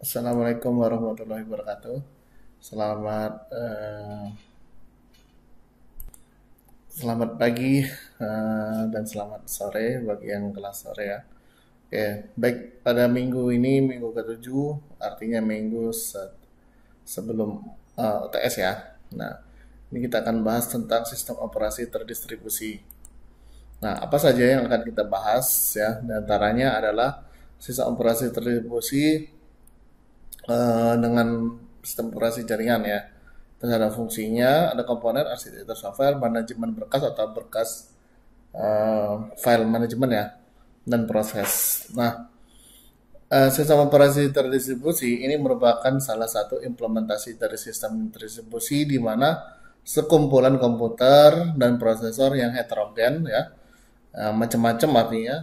Assalamualaikum warahmatullahi wabarakatuh. Selamat uh, selamat pagi uh, dan selamat sore bagi yang kelas sore ya. Oke, okay. baik pada minggu ini minggu ke-7 artinya minggu set, sebelum uh, eh, OTS ya. Nah, ini kita akan bahas tentang sistem operasi terdistribusi. Nah, apa saja yang akan kita bahas ya? Di antaranya adalah sistem operasi terdistribusi Eh, dengan sistem operasi jaringan ya. Terus ada fungsinya, ada komponen arsitektur software, manajemen berkas atau berkas uh, file manajemen ya, dan proses. Nah, uh, sistem operasi terdistribusi ini merupakan salah satu implementasi dari sistem terdistribusi di mana sekumpulan komputer dan prosesor yang heterogen ya, uh, macam-macam artinya,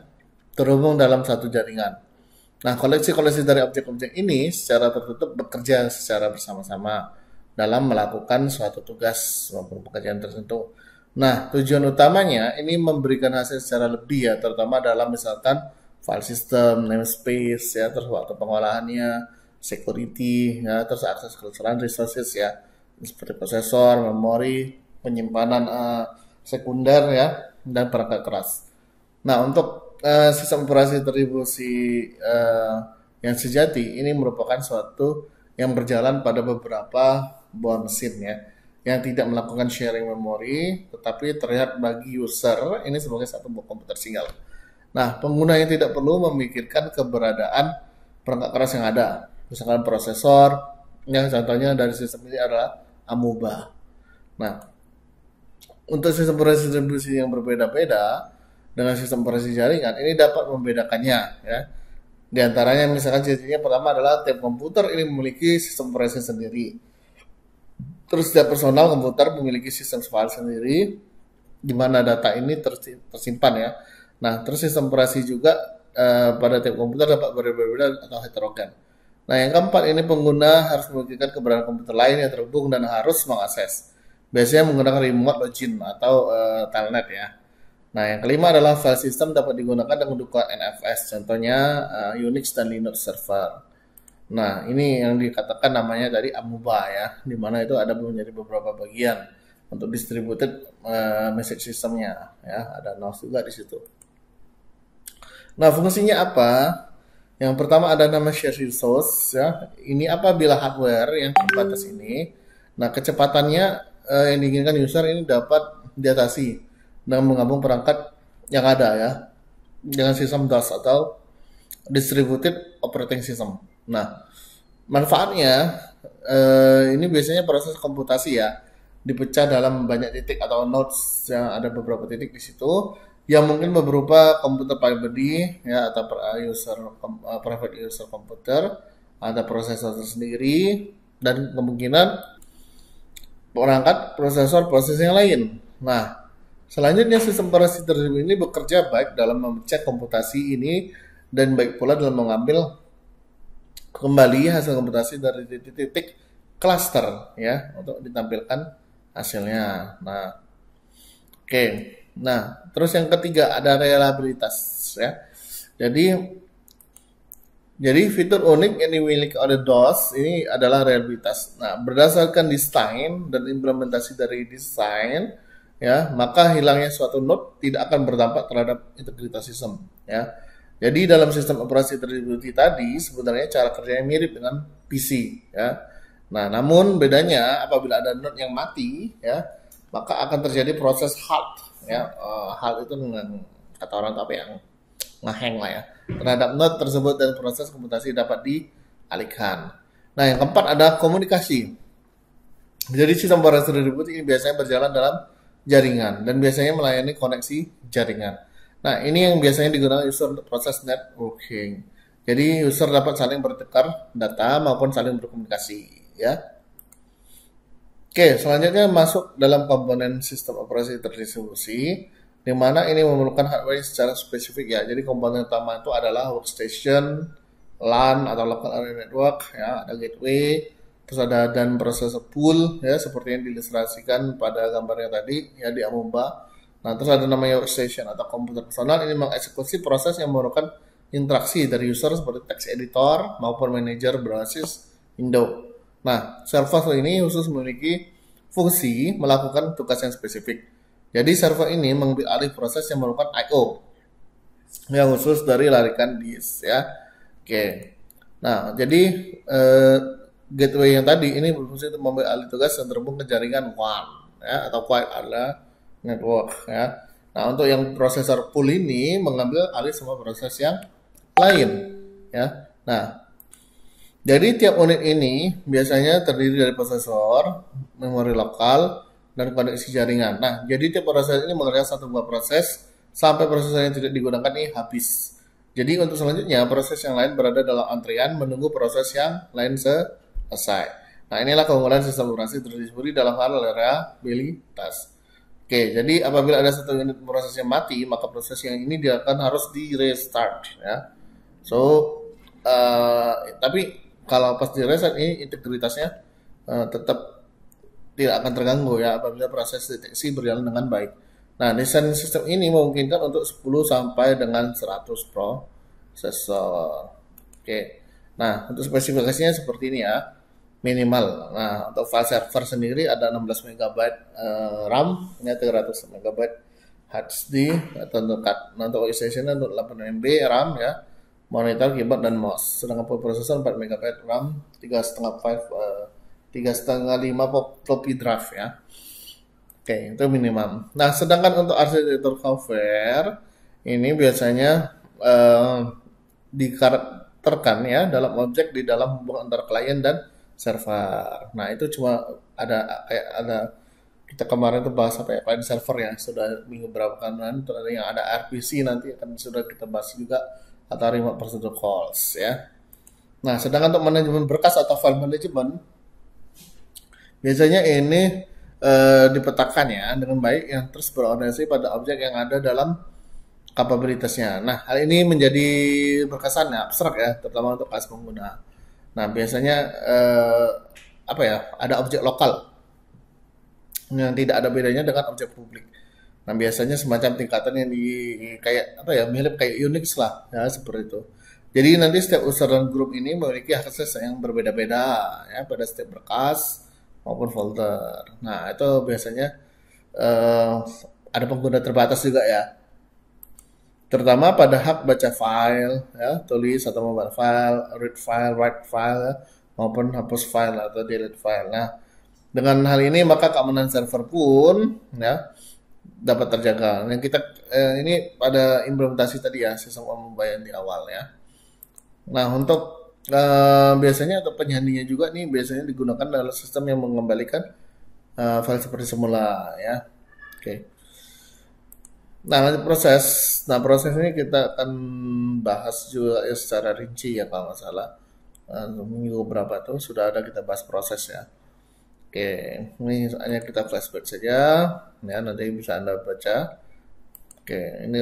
terhubung dalam satu jaringan. Nah, koleksi-koleksi dari objek-objek ini secara tertutup bekerja secara bersama-sama dalam melakukan suatu tugas maupun pekerjaan tertentu. Nah, tujuan utamanya ini memberikan hasil secara lebih ya, terutama dalam misalkan file system, namespace ya, terus waktu pengolahannya, security ya, terus akses ke keseluruhan resources ya, seperti prosesor, memori, penyimpanan uh, sekunder ya, dan perangkat keras. Nah, untuk Eh, sistem operasi distribusi uh, eh, yang sejati ini merupakan suatu yang berjalan pada beberapa buah mesin ya yang tidak melakukan sharing memori tetapi terlihat bagi user ini sebagai satu buah komputer single. Nah, pengguna yang tidak perlu memikirkan keberadaan perangkat keras yang ada, misalkan prosesor, yang contohnya dari sistem ini adalah Amoeba. Nah, untuk sistem operasi distribusi yang berbeda-beda, dengan sistem operasi jaringan ini dapat membedakannya ya. Di antaranya misalkan ciri-cirinya pertama adalah tiap komputer ini memiliki sistem operasi sendiri. Terus setiap personal komputer memiliki sistem file sendiri di mana data ini tersimpan ya. Nah, terus sistem operasi juga eh, pada tiap komputer dapat berbeda-beda atau heterogen. Nah, yang keempat ini pengguna harus memikirkan keberadaan komputer lain yang terhubung dan harus mengakses. Biasanya menggunakan remote login atau uh, telnet ya. Nah, yang kelima adalah file system dapat digunakan dengan dukungan NFS, contohnya uh, Unix dan Linux server. Nah, ini yang dikatakan namanya dari Amuba ya, di mana itu ada menjadi beberapa bagian untuk distributed uh, message systemnya ya, ada NOS juga di situ. Nah, fungsinya apa? Yang pertama ada nama share resource ya. Ini apabila hardware yang terbatas ini, nah kecepatannya uh, yang diinginkan user ini dapat diatasi dengan menggabung perangkat yang ada ya dengan sistem DAS atau distributed operating system. Nah, manfaatnya eh, ini biasanya proses komputasi ya dipecah dalam banyak titik atau nodes yang ada beberapa titik di situ yang mungkin berupa komputer pribadi ya atau eh, user kom, uh, private user komputer ada prosesor tersendiri dan kemungkinan perangkat prosesor proses yang lain. Nah, Selanjutnya, sistem operasi tersebut ini bekerja baik dalam memecah komputasi ini dan baik pula dalam mengambil kembali hasil komputasi dari titik-titik cluster ya untuk ditampilkan hasilnya. Nah, oke. Okay. Nah, terus yang ketiga ada reliabilitas ya. Jadi jadi fitur unik yang dimiliki oleh DOS ini adalah reliabilitas. Nah, berdasarkan desain dan implementasi dari desain ya maka hilangnya suatu node tidak akan berdampak terhadap integritas sistem ya jadi dalam sistem operasi distribusi tadi sebenarnya cara kerjanya mirip dengan PC ya nah namun bedanya apabila ada node yang mati ya maka akan terjadi proses halt ya eh, halt itu dengan kata orang apa yang ngeheng lah ya terhadap node tersebut dan proses komputasi dapat dialihkan nah yang keempat ada komunikasi jadi sistem operasi distribusi ini biasanya berjalan dalam jaringan dan biasanya melayani koneksi jaringan. Nah, ini yang biasanya digunakan user untuk proses networking. Jadi user dapat saling bertukar data maupun saling berkomunikasi, ya. Oke, selanjutnya masuk dalam komponen sistem operasi terdistribusi di mana ini memerlukan hardware secara spesifik ya. Jadi komponen utama itu adalah workstation, LAN atau local area network ya, ada gateway, terus ada dan proses pool ya seperti yang diilustrasikan pada gambarnya tadi ya di Amoeba nah terus ada namanya workstation atau komputer personal ini mengeksekusi proses yang merupakan interaksi dari user seperti text editor maupun manager berbasis window nah server ini khusus memiliki fungsi melakukan tugas yang spesifik jadi server ini mengambil alih proses yang merupakan I.O. yang khusus dari larikan disk ya oke nah jadi eh, gateway yang tadi ini berfungsi untuk memberi alih tugas yang terhubung ke jaringan WAN ya, atau Wide Area Network ya. Nah untuk yang prosesor pool ini mengambil alih semua proses yang lain ya. Nah jadi tiap unit ini biasanya terdiri dari prosesor, memori lokal, dan koneksi jaringan. Nah jadi tiap proses ini mengerjakan satu buah proses sampai prosesnya yang tidak digunakan ini habis. Jadi untuk selanjutnya proses yang lain berada dalam antrian menunggu proses yang lain se aside. Nah, inilah keunggulan sistem operasi terdistribusi dalam hal reliabilitas. Oke, jadi apabila ada satu unit prosesnya mati, maka proses yang ini dia akan harus di restart ya. So, uh, tapi kalau pas di restart ini integritasnya uh, tetap tidak akan terganggu ya apabila proses deteksi berjalan dengan baik. Nah, desain sistem ini memungkinkan untuk 10 sampai dengan 100 prosesor. Oke. Nah, untuk spesifikasinya seperti ini ya minimal. Nah, untuk file server sendiri ada 16 MB uh, RAM, ini 300 MB HD atau untuk card. Nah, untuk workstation untuk 8 MB RAM ya, monitor, keyboard dan mouse. Sedangkan prosesor 4 MB RAM, 3,5 uh, 3,5 floppy drive ya. Oke, okay, itu minimum. Nah, sedangkan untuk arsitektur cover ini biasanya uh, eh, dikarakterkan ya dalam objek di dalam hubungan antar klien dan server. Nah itu cuma ada kayak ada kita kemarin tuh bahas apa ya client server ya sudah minggu berapa kanan itu ada yang ada RPC nanti akan sudah kita bahas juga atau remote procedure calls ya. Nah sedangkan untuk manajemen berkas atau file management biasanya ini eh, dipetakan ya dengan baik yang terus berorientasi pada objek yang ada dalam kapabilitasnya. Nah hal ini menjadi berkesan ya abstrak ya terutama untuk kelas pengguna. Nah, biasanya eh, apa ya? Ada objek lokal yang tidak ada bedanya dengan objek publik. Nah, biasanya semacam tingkatan yang di kayak apa ya? Mirip kayak Unix lah, ya seperti itu. Jadi nanti setiap user dan grup ini memiliki akses yang berbeda-beda ya pada setiap berkas maupun folder. Nah, itu biasanya eh, ada pengguna terbatas juga ya terutama pada hak baca file, ya, tulis atau membaca file, read file, write file, ya, maupun hapus file atau delete file. Nah, dengan hal ini maka keamanan server pun ya dapat terjaga. Yang nah, kita eh, ini pada implementasi tadi ya sistem pembayaran di awal ya. Nah, untuk eh, biasanya atau penyandingnya juga nih biasanya digunakan dalam sistem yang mengembalikan eh, file seperti semula ya. Oke. Okay. Nah, nanti proses. Nah, proses ini kita akan bahas juga ya secara rinci ya kalau masalah salah. Nah, minggu berapa tuh sudah ada kita bahas proses ya. Oke, ini hanya kita flashback saja. Ya, nanti bisa Anda baca. Oke, ini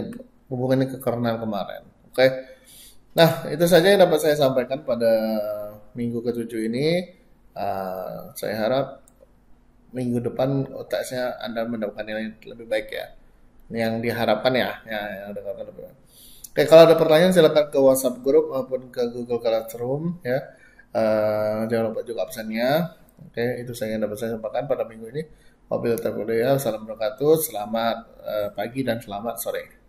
hubungannya ke kernel kemarin. Oke. Nah, itu saja yang dapat saya sampaikan pada minggu ketujuh ini. Uh, saya harap minggu depan otaknya Anda mendapatkan nilai lebih baik ya yang diharapkan ya. Ya, ada ya ada, ada. Oke, kalau ada pertanyaan silakan ke WhatsApp grup maupun ke Google Classroom ya. Uh, jangan lupa juga absennya. Oke, itu saya yang dapat saya sampaikan pada minggu ini. Wabillahi taufiq Salam berkatu, selamat uh, pagi dan selamat sore.